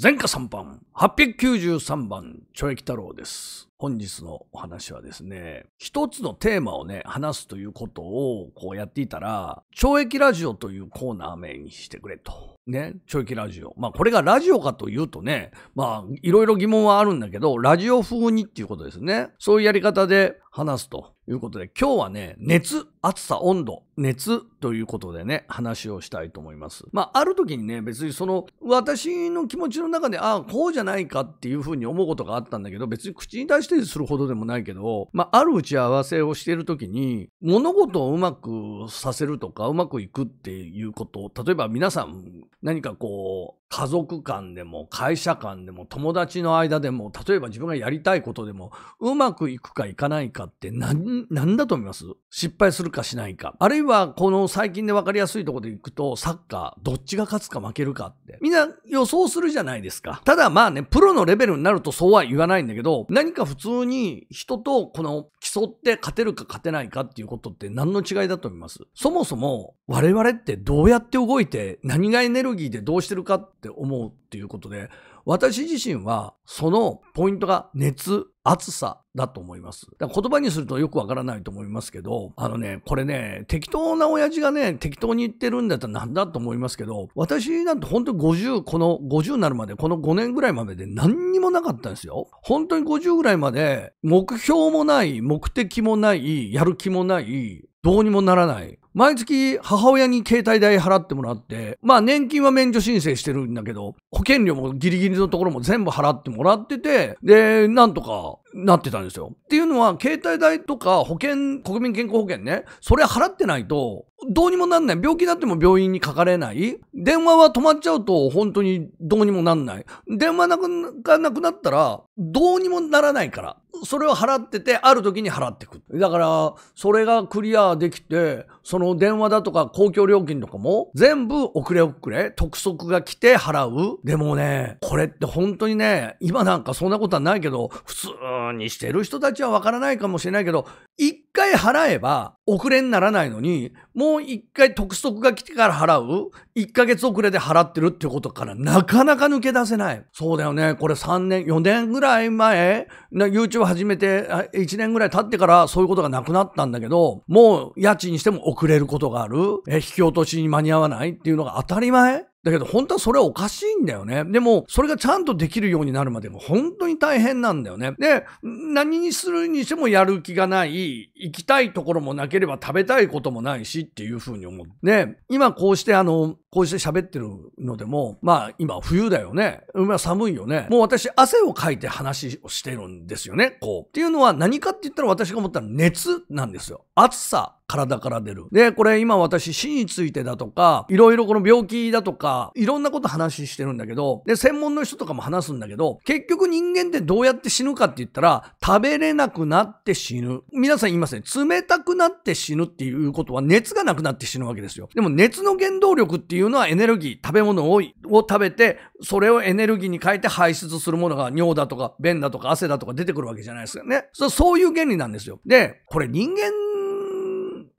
前科3番、893番、ちょえき太郎です。本日のお話はですね、一つのテーマをね、話すということをこうやっていたら、懲役ラジオというコーナー名にしてくれと。ね、懲役ラジオ。まあこれがラジオかというとね、まあいろいろ疑問はあるんだけど、ラジオ風にっていうことですね。そういうやり方で話すということで、今日はね、熱、暑さ、温度、熱ということでね、話をしたいと思います。まあ、ある時にね、別にその、私の気持ちの中で、ああ、こうじゃないかっていうふうに思うことがあったんだけど、別に口に出してするほどでもないけど、まあ、ある打ち合わせをしている時に、物事をうまくさせるとか、うまくいくっていうこと、例えば皆さん、何かこう、家族間でも、会社間でも、友達の間でも、例えば自分がやりたいことでも、うまくいくかいかないかって何、だと思います失敗するかしないか。あるいははこの最近で分かりやすいとこでいくと、サッカー、どっちが勝つか負けるかって、みんな予想するじゃないですか。ただまあね、プロのレベルになるとそうは言わないんだけど、何か普通に人とこの競って勝てるか勝てないかっていうことって何の違いだと思います。そもそも我々ってどうやって動いて、何がエネルギーでどうしてるかって思うっていうことで、私自身はそのポイントが熱、暑さだと思います。言葉にするとよくわからないと思いますけど、あのね、これね、適当な親父がね、適当に言ってるんだったらなんだと思いますけど、私なんて本当に50、この50になるまで、この5年ぐらいまでで何にもなかったんですよ。本当に50ぐらいまで、目標もない、目的もない、やる気もない、どうにもならない。毎月母親に携帯代払ってもらって、まあ年金は免除申請してるんだけど、保険料もギリギリのところも全部払ってもらってて、で、なんとかなってたんですよ。っていうのは、携帯代とか保険、国民健康保険ね、それ払ってないと、どうにもなんない。病気になっても病院にかかれない。電話は止まっちゃうと、本当にどうにもなんない。電話なくがなくなったら、どうにもならないから。それを払ってて、ある時に払ってく。だから、それがクリアできて、その電話だとか公共料金とかも、全部遅れ遅れ、督促が来て払う。でもね、これって本当にね、今なんかそんなことはないけど、普通にしてる人たちはわからないかもしれないけど、一回払えば遅れにならないのに、もう一回督促が来てから払う、一ヶ月遅れで払ってるってことからなかなか抜け出せない。そうだよね。これ3年、4年ぐらい前、YouTube 始めて1年ぐらい経ってからそういうことがなくなったんだけど、もう家賃にしても遅れることがある。え、引き落としに間に合わないっていうのが当たり前だけど本当はそれはおかしいんだよね。でも、それがちゃんとできるようになるまでも本当に大変なんだよね。で、何にするにしてもやる気がない、行きたいところもなければ食べたいこともないしっていうふうに思う。で、今こうしてあの、こうして喋ってるのでも、まあ今冬だよね。まあ寒いよね。もう私汗をかいて話をしてるんですよね。こう。っていうのは何かって言ったら私が思ったら熱なんですよ。暑さ体から出る。で、これ今私死についてだとか、いろいろこの病気だとか、いろんなこと話してるんだけど、で、専門の人とかも話すんだけど、結局人間ってどうやって死ぬかって言ったら、食べれなくなって死ぬ。皆さん言いますね。冷たくなって死ぬっていうことは熱がなくなって死ぬわけですよ。でも熱の原動力っていうのはエネルギー、食べ物を食べて、それをエネルギーに変えて排出するものが尿だとか便だとか汗だとか出てくるわけじゃないですよね。そういう原理なんですよ。で、これ人間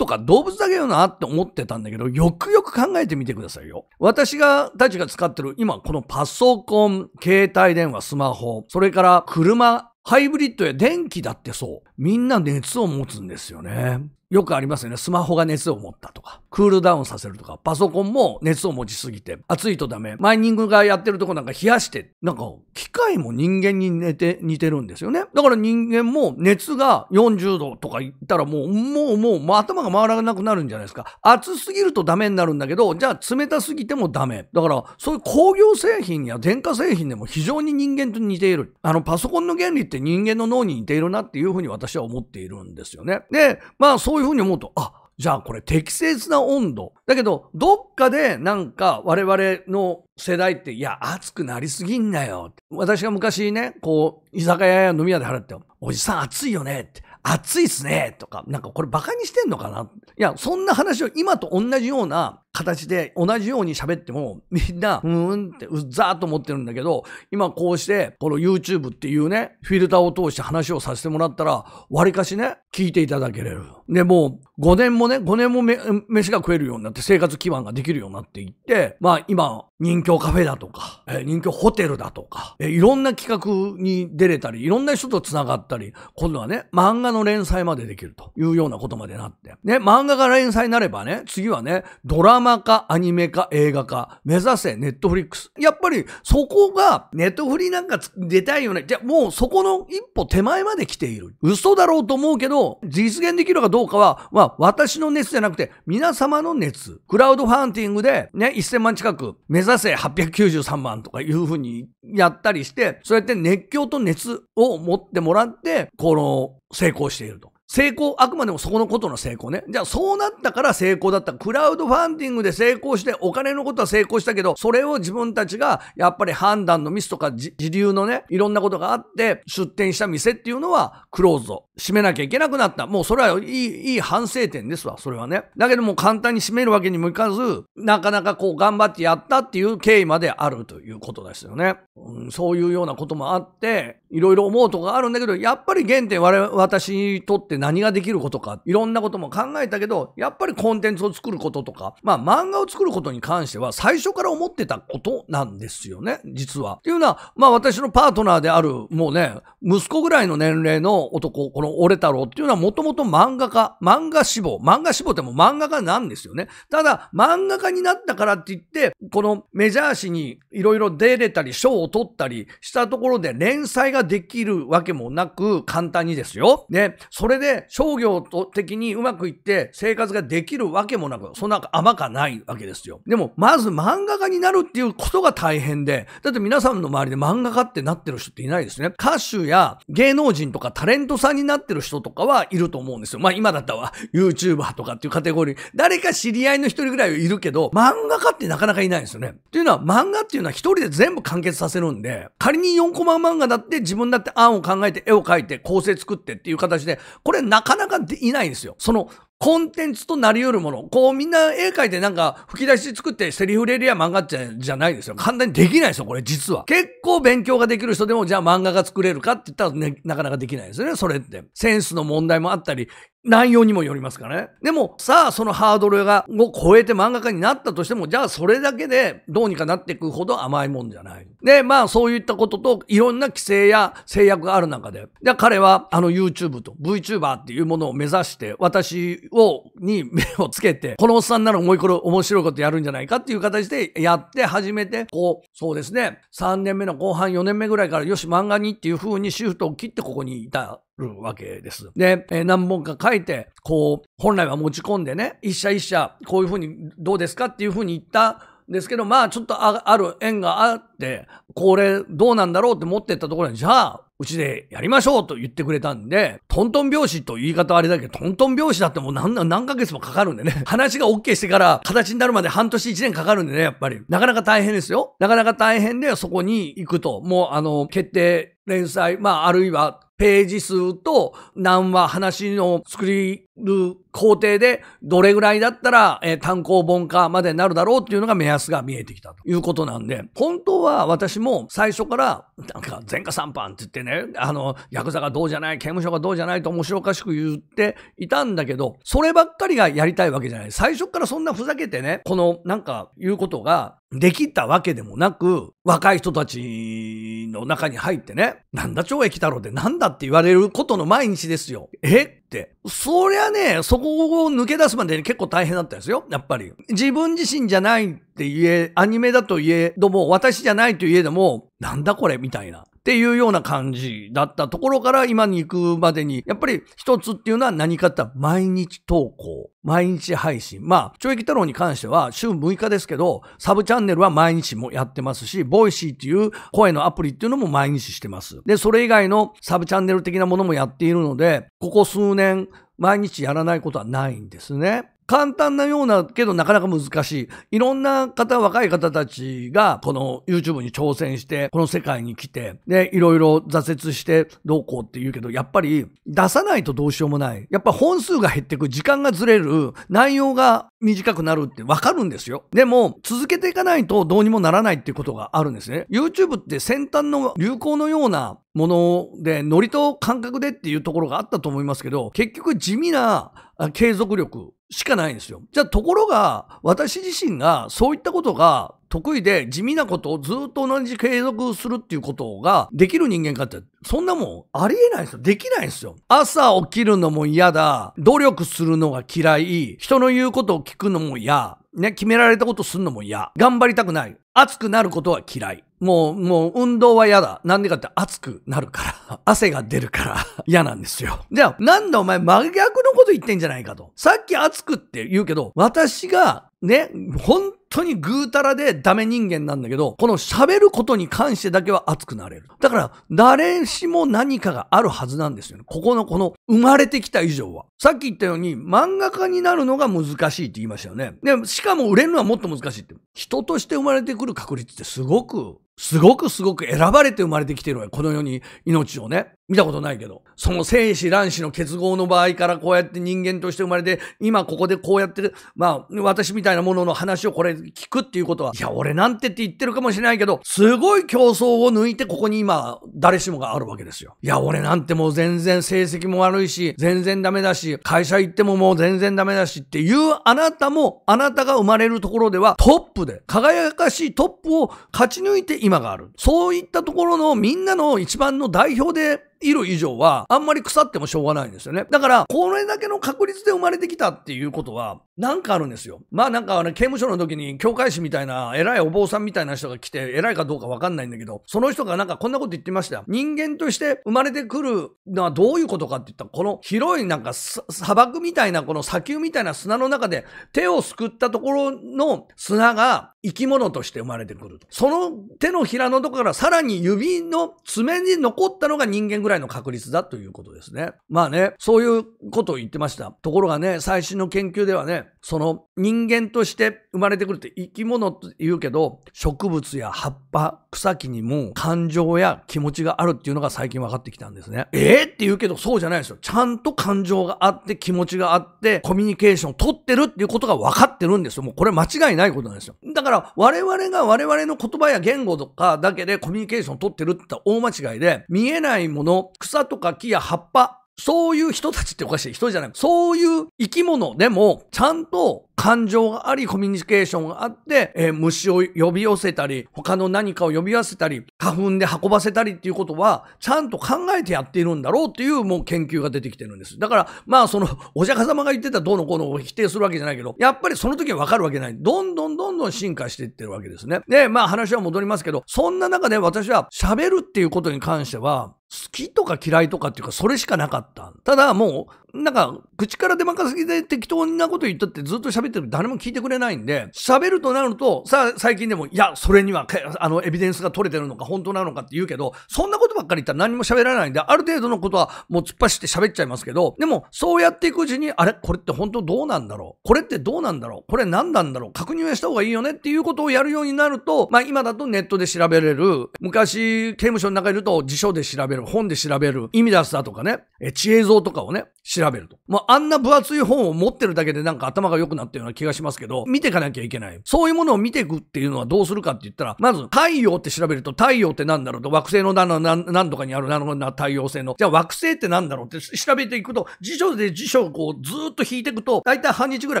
とか動物だけよなって思ってたんだけど、よくよく考えてみてくださいよ。私が、たちが使ってる今このパソコン、携帯電話、スマホ、それから車、ハイブリッドや電気だってそう。みんな熱を持つんですよね。よくありますよね。スマホが熱を持ったとか、クールダウンさせるとか、パソコンも熱を持ちすぎて、暑いとダメ。マイニングがやってるとこなんか冷やして、なんか、機械も人間に似て、似てるんですよね。だから人間も熱が40度とか言ったらもう、もう、もう、もう頭が回らなくなるんじゃないですか。暑すぎるとダメになるんだけど、じゃあ冷たすぎてもダメ。だから、そういう工業製品や電化製品でも非常に人間と似ている。あの、パソコンの原理って人間の脳に似ているなっていうふうに私は思っているんですよね。で、まあそうういうふうに思うと、あ、じゃあこれ適切な温度。だけど、どっかでなんか我々の世代って、いや、暑くなりすぎんなよ。私が昔ね、こう、居酒屋や飲み屋で払って、おじさん暑いよねって。暑いっすねとか、なんかこれバカにしてんのかないや、そんな話を今と同じような形で同じように喋ってもみんなうーんってうっざーっと思ってるんだけど今こうしてこの YouTube っていうねフィルターを通して話をさせてもらったらわりかしね聞いていただけれるでもう5年もね5年も飯が食えるようになって生活基盤ができるようになっていってまあ今人気カフェだとか、えー、人気ホテルだとか、えー、いろんな企画に出れたりいろんな人と繋がったり今度はね漫画の連載までできるというようなことまでなってね漫画が連載になればね次はねドラマ化、アニメ化、映画化、目指せ、ネットフリックス。やっぱり、そこが、ネットフリなんか出たいよね。じゃ、もうそこの一歩手前まで来ている。嘘だろうと思うけど、実現できるかどうかは、まあ、私の熱じゃなくて、皆様の熱。クラウドファンティングで、ね、1000万近く、目指せ893万とかいうふうにやったりして、そうやって熱狂と熱を持ってもらって、この、成功していると。成功、あくまでもそこのことの成功ね。じゃあそうなったから成功だった。クラウドファンディングで成功して、お金のことは成功したけど、それを自分たちが、やっぱり判断のミスとか自流のね、いろんなことがあって、出店した店っていうのは、クローズを閉めなきゃいけなくなった。もうそれはいい、いい反省点ですわ、それはね。だけども簡単に閉めるわけにもいかず、なかなかこう頑張ってやったっていう経緯まであるということですよね。うん、そういうようなこともあって、いろいろ思うとこがあるんだけど、やっぱり原点、我々、私にとって何ができることか、いろんなことも考えたけど、やっぱりコンテンツを作ることとか、まあ漫画を作ることに関しては最初から思ってたことなんですよね、実は。っていうのは、まあ私のパートナーである、もうね、息子ぐらいの年齢の男、この俺太郎っていうのはもともと漫画家、漫画志望、漫画志望っても漫画家なんですよね。ただ、漫画家になったからって言って、このメジャー誌にいろいろ出れたり、賞を取ったりしたところで連載ができるわけもなく、簡単にですよ。ね、それでで商業的にうまくいって生活ができるわけもなく、そんな甘かないわけですよ。でも、まず漫画家になるっていうことが大変で、だって皆さんの周りで漫画家ってなってる人っていないですね。歌手や芸能人とかタレントさんになってる人とかはいると思うんですよ。まあ今だったら YouTuber とかっていうカテゴリー、誰か知り合いの一人ぐらいはいるけど、漫画家ってなかなかいないですよね。っていうのは漫画っていうのは一人で全部完結させるんで、仮に4コマ漫画だって自分だって案を考えて絵を描いて構成作ってっていう形で、これなかなかいないんですよ。そのコンテンツとなり得るもの。こう、みんな絵描いてなんか吹き出し作ってセリフレリア漫画じゃじゃないですよ。簡単にできないですよ、これ実は。結構勉強ができる人でも、じゃあ漫画が作れるかって言ったら、ね、なかなかできないですよね、それって。センスの問題もあったり、内容にもよりますからね。でも、さあ、そのハードルが、を超えて漫画家になったとしても、じゃあそれだけでどうにかなっていくほど甘いもんじゃない。で、まあそういったことと、いろんな規制や制約がある中で、じゃあ彼は、あの YouTube と VTuber っていうものを目指して、私を、に目をつけて、このおっさんなら思いころ面白いことやるんじゃないかっていう形でやって始めて、こう、そうですね、3年目の後半4年目ぐらいから、よし、漫画にっていう風にシフトを切ってここにいたるわけです。で、えー、何本か書いて、こう、本来は持ち込んでね、一社一社、こういうふうにどうですかっていうふうに言ったですけど、まあちょっとある縁があって、これどうなんだろうって持ってったところに、じゃあ、うちでやりましょうと言ってくれたんで、トントン拍子と言い方あれだけど、トントン拍子だってもう何何ヶ月もかかるんでね。話が OK してから形になるまで半年1年かかるんでね、やっぱり。なかなか大変ですよ。なかなか大変で、そこに行くと。もうあの、決定、連載、まああるいは、ページ数と何話話の作りる工程でどれぐらいだったら、えー、単行本化までなるだろうっていうのが目安が見えてきたということなんで、本当は私も最初から、なんか前科三班って言ってね、あの、ヤクザがどうじゃない、刑務所がどうじゃないと面白おかしく言っていたんだけど、そればっかりがやりたいわけじゃない。最初からそんなふざけてね、このなんか言うことができたわけでもなく、若い人たちの中に入ってね、なんだ懲役太郎ってなんだって言われることの毎日ですよ。え。そりゃね、そこを抜け出すまでに結構大変だったですよ。やっぱり。自分自身じゃないって言え、アニメだと言えども、私じゃないと言えども、なんだこれみたいな。っていうような感じだったところから今に行くまでに、やっぱり一つっていうのは何かって毎日投稿、毎日配信。まあ、懲役太郎に関しては週6日ですけど、サブチャンネルは毎日もやってますし、ボイシーっていう声のアプリっていうのも毎日してます。で、それ以外のサブチャンネル的なものもやっているので、ここ数年毎日やらないことはないんですね。簡単なようなけどなかなか難しい。いろんな方、若い方たちがこの YouTube に挑戦して、この世界に来て、で、いろいろ挫折してどうこうって言うけど、やっぱり出さないとどうしようもない。やっぱ本数が減ってく、時間がずれる、内容が短くなるってわかるんですよ。でも、続けていかないとどうにもならないっていうことがあるんですね。YouTube って先端の流行のようなもので、ノリと感覚でっていうところがあったと思いますけど、結局地味な継続力しかないんですよ。じゃあ、ところが、私自身がそういったことが得意で地味なことをずっと同じ継続するっていうことができる人間かって、そんなもんありえないですよ。できないんですよ。朝起きるのも嫌だ。努力するのが嫌い。人の言うことを聞くのも嫌。ね、決められたことするのも嫌。頑張りたくない。熱くなることは嫌い。もう、もう運動は嫌だ。なんでかって熱くなるから、汗が出るから 嫌なんですよ。じゃあ、なんだお前真逆のこと言ってんじゃないかと。さっき熱くって言うけど、私がね、本当にぐうたらでダメ人間なんだけど、この喋ることに関してだけは熱くなれる。だから、誰しも何かがあるはずなんですよね。ここのこの生まれてきた以上は。さっき言ったように、漫画家になるのが難しいって言いましたよね。で、しかも売れるのはもっと難しいって。人として生まれてくる確率ってすごくすごくすごく選ばれて生まれてきてるわよ。この世に命をね。見たことないけど。その精子卵子の結合の場合からこうやって人間として生まれて、今ここでこうやってる、まあ、私みたいなものの話をこれ聞くっていうことは、いや、俺なんてって言ってるかもしれないけど、すごい競争を抜いてここに今、誰しもがあるわけですよ。いや、俺なんてもう全然成績も悪いし、全然ダメだし、会社行ってももう全然ダメだしっていうあなたも、あなたが生まれるところではトップで、輝かしいトップを勝ち抜いて今がある。そういったところのみんなの一番の代表でいる以上は、あんまり腐ってもしょうがないんですよね。だから、これだけの確率で生まれてきたっていうことは、なんかあるんですよ。まあなんかあの刑務所の時に教会士みたいな、偉いお坊さんみたいな人が来て、偉いかどうかわかんないんだけど、その人がなんかこんなこと言ってましたよ。人間として生まれてくるのはどういうことかって言ったら、この広いなんか砂漠みたいな、この砂丘みたいな砂の中で手をすくったところの砂が生き物として生まれてくると。その手のひらのとこからさらに指の爪に残ったのが人間ぐらいの確率だということですね。まあね、そういうことを言ってました。ところがね、最新の研究ではね、その人間として生まれてくるって生き物って言うけど、植物や葉っぱ、草木にも感情や気持ちがあるっていうのが最近分かってきたんですね。えー、って言うけどそうじゃないですよ。ちゃんと感情があって気持ちがあってコミュニケーションを取ってるっていうことが分かってるんですよ。もうこれ間違いないことなんですよ。だから我々が我々の言葉や言語とかだけでコミュニケーションを取ってるって大間違いで、見えないもの、草とか木や葉っぱ、そういう人たちっておかしい人じゃない。そういう生き物でも、ちゃんと感情があり、コミュニケーションがあって、えー、虫を呼び寄せたり、他の何かを呼び寄せたり、花粉で運ばせたりっていうことは、ちゃんと考えてやっているんだろうっていうもう研究が出てきてるんです。だから、まあその、お釈迦様が言ってたどうのこうのを否定するわけじゃないけど、やっぱりその時はわかるわけない。どんどんどんどん進化していってるわけですね。で、まあ話は戻りますけど、そんな中で私は喋るっていうことに関しては、好きとか嫌いとかっていうか、それしかなかった。ただもう、なんか、口から出まかすぎで適当なこと言ったってずっと喋ってる誰も聞いてくれないんで、喋るとなると、さあ、最近でも、いや、それには、あの、エビデンスが取れてるのか、本当なのかって言うけど、そんなことばっかり言ったら何も喋らないんで、ある程度のことはもう突っ走って喋っちゃいますけど、でも、そうやっていくうちに、あれこれって本当どうなんだろうこれってどうなんだろうこれ何なんだろう確認はした方がいいよねっていうことをやるようになると、まあ、今だとネットで調べれる、昔、刑務所の中いると辞書で調べる、本で調べる、意味出すだとかね、え、知恵像とかをね、調調べると。まあ、あんな分厚い本を持ってるだけでなんか頭が良くなったような気がしますけど、見ていかなきゃいけない。そういうものを見ていくっていうのはどうするかって言ったら、まず、太陽って調べると、太陽って何だろうと、惑星の何の何とかにある何のな太陽星の、じゃあ惑星って何だろうって調べていくと、辞書で辞書をこうずっと引いていくと、大体半日ぐら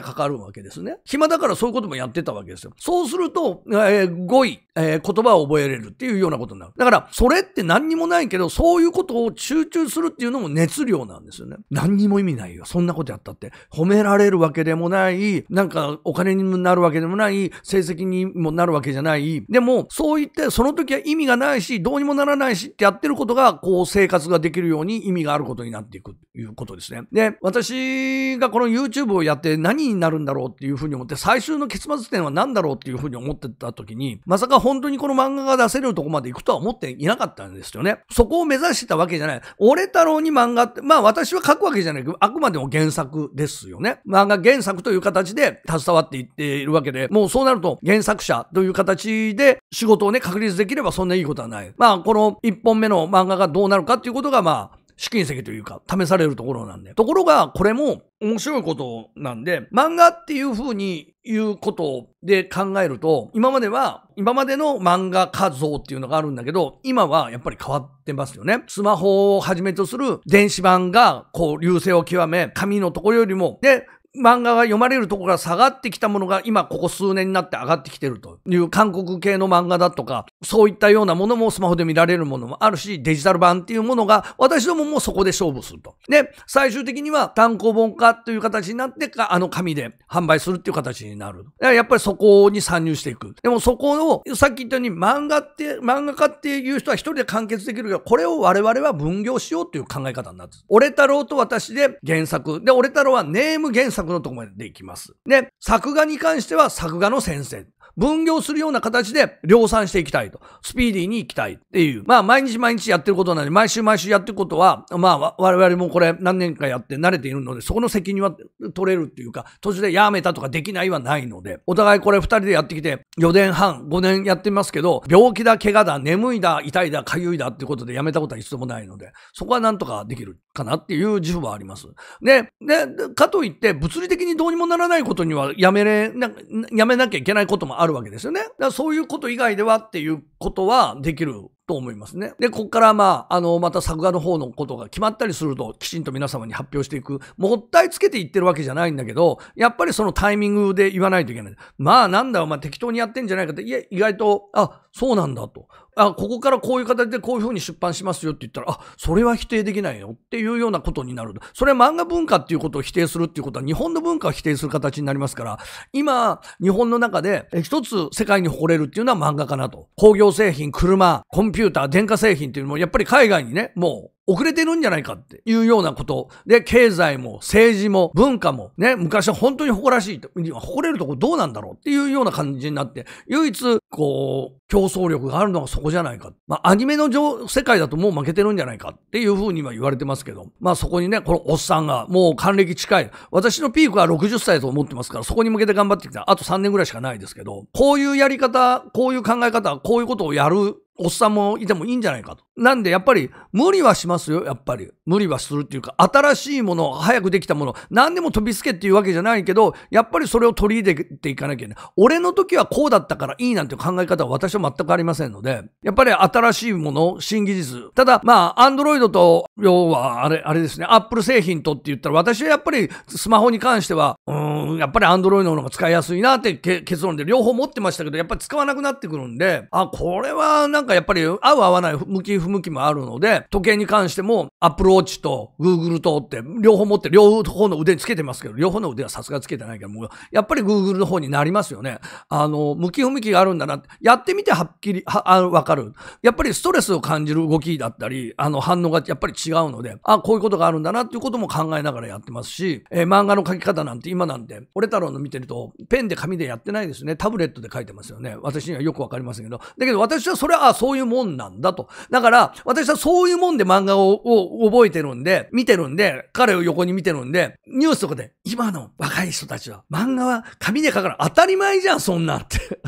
いかかるわけですね。暇だからそういうこともやってたわけですよ。そうすると、えー、語彙、えー、言葉を覚えれるっていうようなことになる。だから、それって何にもないけど、そういうことを集中するっていうのも熱量なんですよね。何にも意味ないよ。そんなことやったって。褒められるわけでもない、なんかお金にもなるわけでもない、成績にもなるわけじゃない。でも、そう言って、その時は意味がないし、どうにもならないしってやってることが、こう生活ができるように意味があることになっていくということですね。で、私がこの YouTube をやって何になるんだろうっていうふうに思って、最終の結末点は何だろうっていうふうに思ってた時に、まさか本当にこの漫画が出せるとこまで行くとは思っていなかったんですよね。そこを目指してたわけじゃない。俺太郎に漫画って、まあ私は書くわけじゃない。なあくまでも原作ですよね。漫画原作という形で携わっていっているわけで、もうそうなると原作者という形で仕事をね、確立できればそんないいことはない。まあ、この1本目の漫画がどうなるかっていうことが、まあ、試金石というか、試されるところなんで。ところが、これも面白いことなんで、漫画っていう風に言うことで考えると、今までは、今までの漫画家像っていうのがあるんだけど、今はやっぱり変わってますよね。スマホをはじめとする電子版が、こう、流星を極め、紙のところよりも、で、漫画が読まれるところが下がってきたものが今ここ数年になって上がってきてるという韓国系の漫画だとか、そういったようなものもスマホで見られるものもあるし、デジタル版っていうものが私どももそこで勝負すると。で、最終的には単行本化という形になってか、あの紙で販売するっていう形になる。やっぱりそこに参入していく。でもそこを、さっき言ったように漫画って、漫画家っていう人は一人で完結できるけど、これを我々は分業しようという考え方になる。俺太郎と私で原作。で、俺太郎はネーム原作。作のとこまでできます。で、作画に関しては作画の先生。分業するような形で量産していきたいと。スピーディーに行きたいっていう。まあ、毎日毎日やってることなので、毎週毎週やってることは、まあ、我々もこれ何年かやって慣れているので、そこの責任は取れるっていうか、途中でやめたとかできないはないので、お互いこれ二人でやってきて、4年半、5年やってますけど、病気だ、怪我だ、眠いだ、痛いだ、痒いだってことでやめたことは一度もないので、そこはなんとかできる。かなっていう自負はあります。で、で、かといって物理的にどうにもならないことにはやめれ、なやめなきゃいけないこともあるわけですよね。だからそういうこと以外ではっていうことはできると思いますね。で、こっからまあ、あの、また作画の方のことが決まったりすると、きちんと皆様に発表していく。もったいつけていってるわけじゃないんだけど、やっぱりそのタイミングで言わないといけない。まあ、なんだ、お前適当にやってんじゃないかって、いや、意外と、あ、そうなんだと。あ、ここからこういう形でこういうふうに出版しますよって言ったら、あ、それは否定できないよっていうようなことになる。それは漫画文化っていうことを否定するっていうことは、日本の文化を否定する形になりますから、今、日本の中で一つ世界に誇れるっていうのは漫画かなと。工業製品、車、コンピュータピューター、電化製品っていうのも、やっぱり海外にね、もう遅れてるんじゃないかっていうようなこと。で、経済も政治も文化もね、昔は本当に誇らしい。誇れるとこどうなんだろうっていうような感じになって、唯一、こう、競争力があるのがそこじゃないか。まあ、アニメの世界だともう負けてるんじゃないかっていうふうには言われてますけど、まあそこにね、このおっさんがもう還暦近い。私のピークは60歳と思ってますから、そこに向けて頑張ってきた。あと3年ぐらいしかないですけど、こういうやり方、こういう考え方、こういうことをやるおっさんもいてもいいんじゃないかと。なんでやっぱり無理はしますよ、やっぱり。無理はするっていうか、新しいもの、早くできたもの、何でも飛びつけっていうわけじゃないけど、やっぱりそれを取り入れていかなきゃいけない。俺の時はこうだったからいいなんていう考え方は私は全くありませんので、やっぱり新しいもの、新技術。ただ、まあ、アンドロイドと、要はあれ、あれですね、アップル製品とって言ったら、私はやっぱりスマホに関しては、うん、やっぱりアンドロイドの方が使いやすいなって結論で両方持ってましたけど、やっぱり使わなくなってくるんで、あ、これはなんかかやっぱり合う合わない向き不向きもあるので、時計に関してもアプローチと Google とって両方持って両方の腕につけてますけど、両方の腕はさすがつけてないけどもやっぱり Google の方になりますよね。あの、向き不向きがあるんだな。やってみてはっきり、は、わかる。やっぱりストレスを感じる動きだったり、あの反応がやっぱり違うので、あ、こういうことがあるんだなっていうことも考えながらやってますし、えー、漫画の描き方なんて今なんて、俺太郎の見てると、ペンで紙でやってないですね。タブレットで書いてますよね。私にはよくわかりませんけど。だけど私はそれは、あ、そういうもんなんだと。だから、私はそういうもんで漫画をを覚えてるんで、見てるんで、彼を横に見てるんで、ニュースとかで、今の若い人たちは、漫画は紙で書かない。当たり前じゃん、そんなんって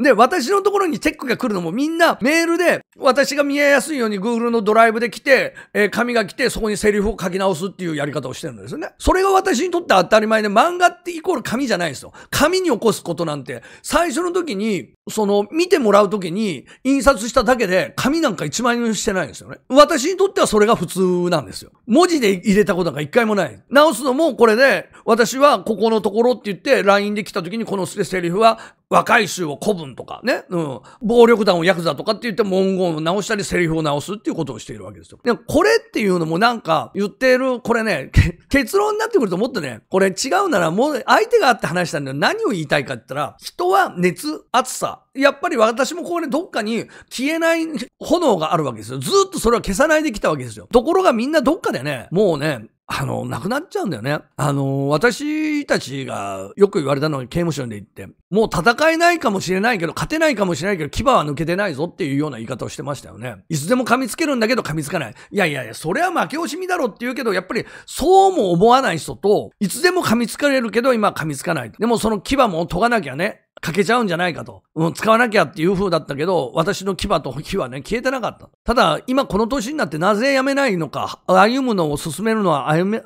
で、私のところにチェックが来るのもみんなメールで、私が見えやすいように Google のドライブで来て、えー、紙が来て、そこにセリフを書き直すっていうやり方をしてるんですよね。それが私にとって当たり前で、漫画ってイコール紙じゃないですよ。紙に起こすことなんて、最初の時に、その、見てもらう時に、印刷しただけで、紙なんか一枚にしてないんですよね。私にとってはそれが普通なんですよ。文字で入れたことなんか一回もない。直すのもこれで、私はここのところって言って、LINE で来た時にこのセリフは、若い衆を古文とかね、うん、暴力団をヤクザとかって言って文言を直したりセリフを直すっていうことをしているわけですよ。でもこれっていうのもなんか言っている、これね、結論になってくると思ってね、これ違うならもう相手があって話したんだよ。何を言いたいかって言ったら、人は熱、暑さ、やっぱり私もこれ、どっかに消えない炎があるわけですよ。ずっとそれは消さないできたわけですよ。ところがみんなどっかでね、もうね、あの、なくなっちゃうんだよね。あの、私たちがよく言われたのに刑務所に行って、もう戦えないかもしれないけど、勝てないかもしれないけど、牙は抜けてないぞっていうような言い方をしてましたよね。いつでも噛みつけるんだけど噛みつかない。いやいやいや、それは負け惜しみだろって言うけど、やっぱりそうも思わない人と、いつでも噛みつかれるけど、今噛みつかない。でもその牙も研がなきゃね、かけちゃうんじゃないかと。う使わなきゃっていう風だったけど、私の牙と火はね、消えてなかった。ただ、今この年になってなぜやめないのか、歩むのを進めるのはやめ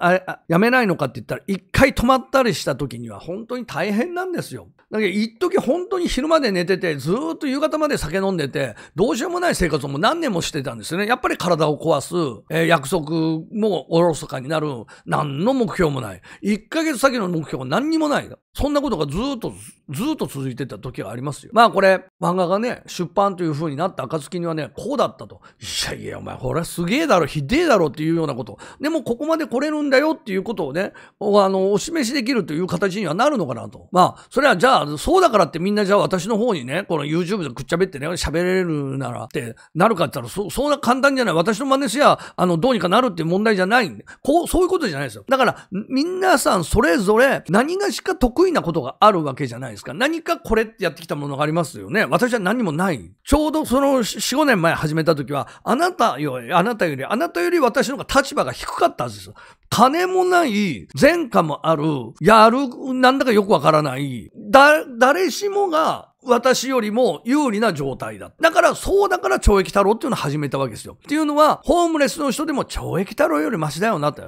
やめないのかって言ったら、一回止まったりした時には本当に大変なんですよ。だけど、一時本当に昼まで寝てて、ずっと夕方まで酒飲んでて、どうしようもない生活をもう何年もしてたんですよね。やっぱり体を壊す、えー、約束もおろそかになる、何の目標もない。一ヶ月先の目標が何にもない。そんなことがずっと、ずっと続続いてた時はありますよ。まあこれ、漫画がね、出版という風になった暁にはね、こうだったと。いやいや、お前、ほら、すげえだろ、ひでえだろっていうようなこと。でも、ここまで来れるんだよっていうことをね、あの、お示しできるという形にはなるのかなと。まあ、それはじゃあ、そうだからってみんなじゃあ私の方にね、この YouTube でくっちゃべってね、喋れるならってなるかって言ったら、そ、そんな簡単じゃない。私の真似しや、あの、どうにかなるっていう問題じゃないこう、そういうことじゃないですよ。だから、みんなさんそれぞれ何がしか得意なことがあるわけじゃないですか。何果これってやってきたものがありますよね。私は何もない。ちょうどその4、5年前始めた時は、あなたより、あなたより、あなたより私の方が立場が低かったはずです金もない、前科もある、やる、なんだかよくわからない、だ、誰しもが私よりも有利な状態だ。だから、そうだから懲役太郎っていうのを始めたわけですよ。っていうのは、ホームレスの人でも懲役太郎よりマシだよなって。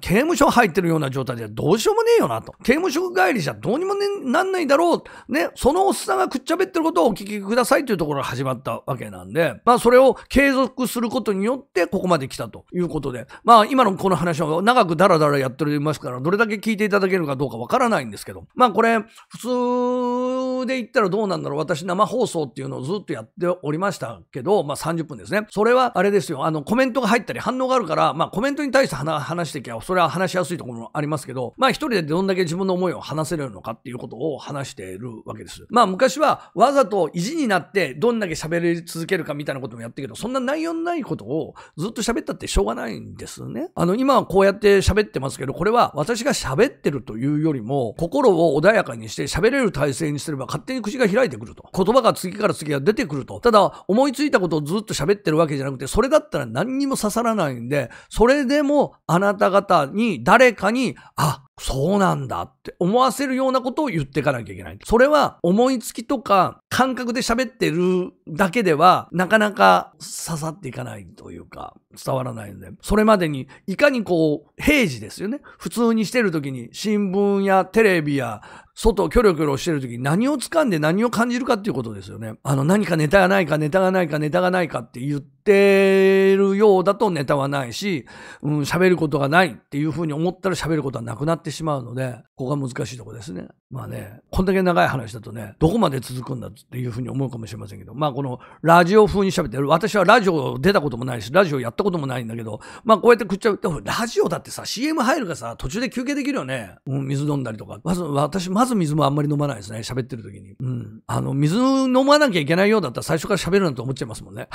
刑務所入ってるような状態じゃどうしようもねえよなと。刑務所帰りじゃどうにも、ね、なんないだろう。ね、そのおっさんがくっちゃべってることをお聞きくださいというところが始まったわけなんで、まあ、それを継続することによって、ここまで来たということで、まあ、今のこの話は長くダラダラやっておりますから、どれだけ聞いていただけるかどうかわからないんですけど、まあ、これ、普通で言ったらどうなんだろう、私生放送っていうのをずっとやっておりましたけど、まあ30分ですね。それはあれですよ、あのコメントが入ったり反応があるから、まあコメントに対して話していきゃ、それは話しやすいところもありますけど、まあ一人でどんだけ自分の思いを話せるのかっていうことを話しているわけです。まあ昔はわざと意地になってどんだけ喋り続けるかみたいなこともやってけど、そんな内容のないことをずっと喋ったってしょうがないんですね。あの今はこうやって喋ってますけど、これは私が喋ってるというよりも、心を穏やかにして喋れる体制にすれば勝手に口が開いててくると。言葉が次から次が出てくると。ただ、思いついたことをずっと喋ってるわけじゃなくて、それだったら何にも刺さらないんで、それでもあなた方に、誰かに、あ、そうなんだって思わせるようなことを言っていかなきゃいけない。それは思いつきとか感覚で喋ってるだけではなかなか刺さっていかないというか伝わらないので、それまでにいかにこう平時ですよね。普通にしてる時に新聞やテレビや外をキョロキョロしてる時に何を掴んで何を感じるかっていうことですよね。あの何かネタがないかネタがないかネタがないかって言ってってるようだとネタはないし、うん、喋ることがないっていうふうに思ったら喋ることはなくなってしまうので、ここが難しいとこですね。まあね、こんだけ長い話だとね、どこまで続くんだっていうふうに思うかもしれませんけど、まあこのラジオ風に喋ってる。私はラジオ出たこともないし、ラジオやったこともないんだけど、まあこうやって食っちゃう。でもラジオだってさ、CM 入るからさ、途中で休憩できるよね。うん、水飲んだりとか。まず、私、まず水もあんまり飲まないですね。喋ってる時に。うん。あの、水飲まなきゃいけないようだったら最初から喋るなんて思っちゃいますもんね。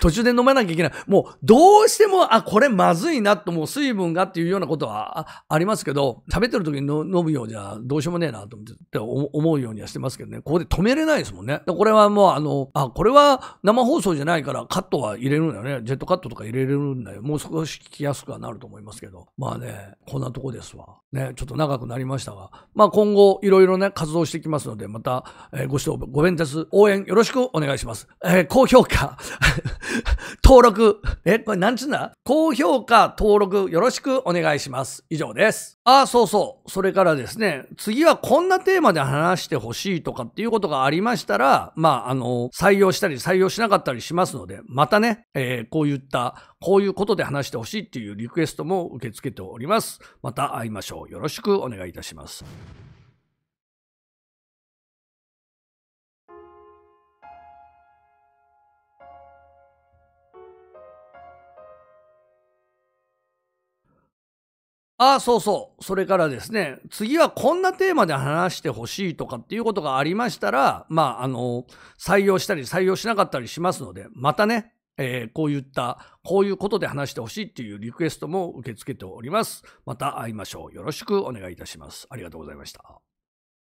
途中で飲まなきゃいけない。もう、どうしても、あ、これまずいなと、もう水分がっていうようなことはありますけど、食べてる時に飲むようじゃ、どうしようもねえなと思って思うようにはしてますけどね。ここで止めれないですもんね。これはもう、あの、あ、これは生放送じゃないからカットは入れるんだよね。ジェットカットとか入れれるんだよ。もう少し聞きやすくはなると思いますけど。まあね、こんなとこですわ。ね、ちょっと長くなりましたが、まあ今後、いろいろね、活動してきますので、また、えー、ご視聴、ご弁達、応援よろしくお願いします。えー、高評価。登録。え、これなんつうんだ高評価、登録よろしくお願いします。以上です。あ、そうそう。それからですね、次はこんなテーマで話してほしいとかっていうことがありましたら、まあ、あの、採用したり採用しなかったりしますので、またね、えー、こういった、こういうことで話してほしいっていうリクエストも受け付けております。また会いましょう。よろしくお願いいたします。ああ、そうそう。それからですね、次はこんなテーマで話してほしいとかっていうことがありましたら、まあ、あの、採用したり採用しなかったりしますので、またね、えー、こういった、こういうことで話してほしいっていうリクエストも受け付けております。また会いましょう。よろしくお願いいたします。ありがとうございました。